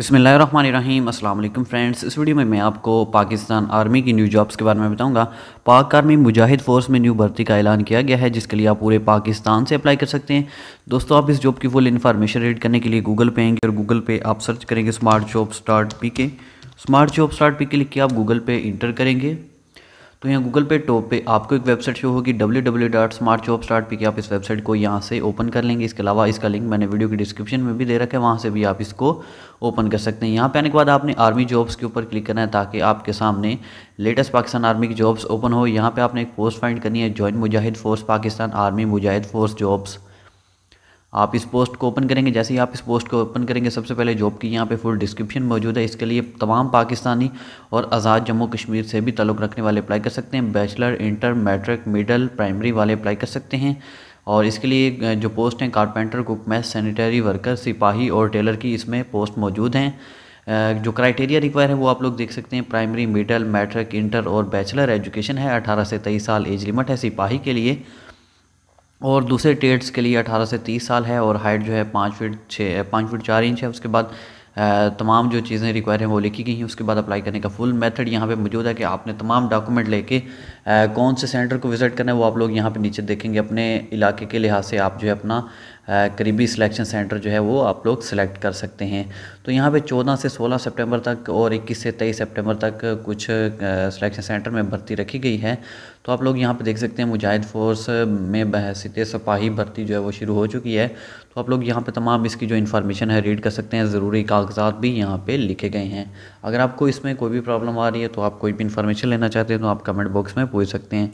बसमीम अल्लाम फ्रेंड्स इस वीडियो में मैं आपको पाकिस्तान आर्मी की न्यू जॉब्स के बारे में बताऊंगा पाक आर्मी मुजाहिद फ़ोर्स में न्यू भर्ती का ऐलान किया गया है जिसके लिए आप पूरे पाकिस्तान से अप्लाई कर सकते हैं दोस्तों आप इस जॉब की फुल इन्फॉर्मेशन रीड करने के लिए गूगल पे आएंगे और गूगल पे आप सर्च करेंगे smart job start p k smart job start p k लिख के आप गूगल पे इंटर करेंगे तो यहाँ गूगल पे टॉप पे आपको एक वेबसाइट शो होगी W W dot smart job start पे कि आप इस वेबसाइट को यहाँ से ओपन कर लेंगे इसके अलावा इसका लिंक मैंने वीडियो की डिस्क्रिप्शन में भी दे रखा है वहाँ से भी आप इसको ओपन कर सकते हैं यहाँ पे आने के बाद आपने आर्मी जॉब्स के ऊपर क्लिक करना है ताकि आपके सामने लेटेस्ट पाकिस्तान आर्मी की जॉब्स ओपन हो यहाँ पर आपने एक पोस्ट फाइंड करनी है join Mujahid force Pakistan army Mujahid force jobs आप इस पोस्ट को ओपन करेंगे जैसे ही आप इस पोस्ट को ओपन करेंगे सबसे पहले जॉब की यहाँ पे फुल डिस्क्रिप्शन मौजूद है इसके लिए तमाम पाकिस्तानी और आज़ाद जम्मू कश्मीर से भी ताल्लुक़ रखने वाले अप्लाई कर सकते हैं bachelor inter matric middle primary वाले अप्लाई कर सकते हैं और इसके लिए जो पोस्ट हैं carpenter cook mess sanitary worker सिपाही और टेलर की इसमें पोस्ट मौजूद हैं जो क्राइटेरिया रिक्वायर है वो आप लोग देख सकते हैं प्राइमरी मिडल मैट्रिक इंटर और बैचलर एजुकेशन है अठारह से तेईस साल एज लिमिट है सिपाही के लिए और दूसरे टेट्स के लिए 18 से 30 साल है और हाइट जो है पाँच फीट छः पाँच फीट चार इंच है उसके बाद तमाम जो चीज़ें रिक्वायर हैं वो लिखी गई हैं उसके बाद अप्लाई करने का फुल मेथड यहाँ पे मौजूद है कि आपने तमाम डॉक्यूमेंट लेके कौन से सेंटर को विज़िट करना है वो आप लोग यहाँ पे नीचे देखेंगे अपने इलाके के लिहाज से आप जो है अपना करीबी सिलेक्शन सेंटर जो है वो आप लोग सेलेक्ट कर सकते हैं तो यहाँ पे 14 से 16 सितंबर तक और 21 से 23 सितंबर तक कुछ सिलेक्शन सेंटर में भर्ती रखी गई है तो आप लोग यहाँ पे देख सकते हैं मुजाहिद फोर्स में बहसीत सपाही भर्ती जो है वो शुरू हो चुकी है तो आप लोग यहाँ पे तमाम इसकी जो इन्फॉर्मेशन है रीड कर सकते हैं ज़रूरी कागजात भी यहाँ पे लिखे गए हैं अगर आपको इसमें कोई भी प्रॉब्लम आ रही है तो आप कोई भी इन्फॉर्मेशन लेना चाहते हैं तो आप कमेंट बॉक्स में पूछ सकते हैं